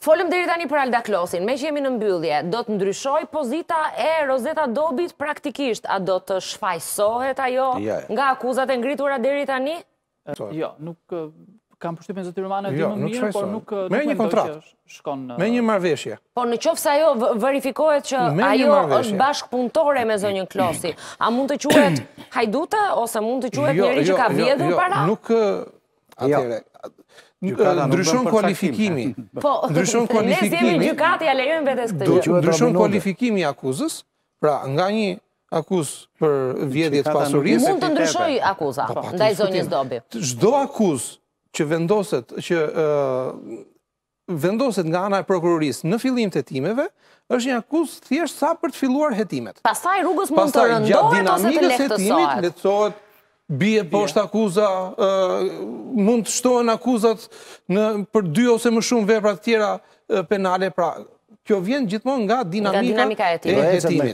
Folëm deri tani për Alda Klosin, me që jemi në mbyllje, do të ndryshoj pozita e Rozeta Dobit praktikisht, a do të shfajsohet ajo nga akuzat e ngritura deri tani? Jo, nuk kam përshtypjen zotë Romana jo, më mirë, por nuk me një kontratë. Shkon me një marveshje. Po në qoftë ajo verifikohet që ajo është bashkëpunëtore me zonjën Klosi, a mund të quhet hajduta, ose mund të quhet jo, njëri që jo, ka jo, vjedhur jo, jo, para? Jo, nuk Jo. atëre. Ndryshon kualifikimi. Po, ndryshon kualifikimi. Ne jemi gjykatë, ja lejojmë vetes këtë. Ndryshon kualifikimi i akuzës, pra nga një akuz për vjedhje të pasurisë. Mund të ndryshoj akuza, po, po, ndaj zonjës dobi. Çdo akuz që vendoset që vendoset nga ana e prokurorisë në fillim të hetimeve, është një akuz thjesht sa për të filluar hetimet. Pastaj rrugës mund të rëndohet ose të lehtësohet. Pastaj dinamika e hetimit lehtësohet bje poshtë akuza, mund të shtohen akuzat për dy ose më shumë veprat tjera penale, pra kjo vjen gjithmon nga dinamika e jetimit.